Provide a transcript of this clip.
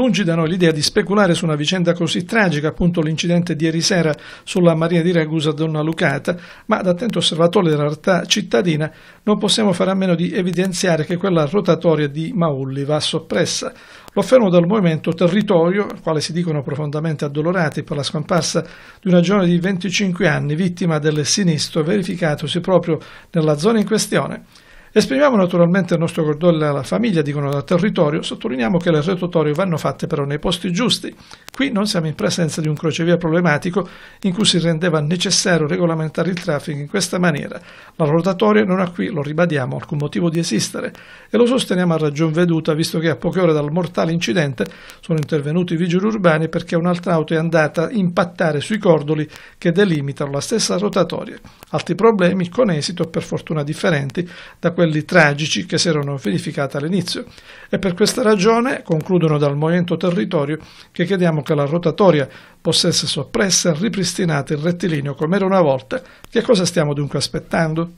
Lungi da noi l'idea di speculare su una vicenda così tragica, appunto l'incidente di ieri sera sulla Marina di Ragusa Donna Lucata, ma da attento osservatore della realtà cittadina non possiamo fare a meno di evidenziare che quella rotatoria di Maulli va soppressa. Lo affermo dal movimento Territorio, al quale si dicono profondamente addolorati per la scomparsa di una giovane di 25 anni, vittima del sinistro verificatosi proprio nella zona in questione, Esprimiamo naturalmente il nostro cordoglio alla famiglia, dicono dal territorio, sottolineiamo che le rotatorie vanno fatte però nei posti giusti. Qui non siamo in presenza di un crocevia problematico in cui si rendeva necessario regolamentare il traffico in questa maniera. La rotatoria non ha qui, lo ribadiamo, alcun motivo di esistere e lo sosteniamo a ragion veduta visto che a poche ore dal mortale incidente sono intervenuti i vigili urbani perché un'altra auto è andata a impattare sui cordoli che delimitano la stessa rotatoria. Altri problemi con esito per fortuna differenti da quelli quelli tragici che si erano verificati all'inizio e per questa ragione concludono dal Movimento Territorio che chiediamo che la rotatoria possa essere soppressa e ripristinata il rettilineo come era una volta. Che cosa stiamo dunque aspettando?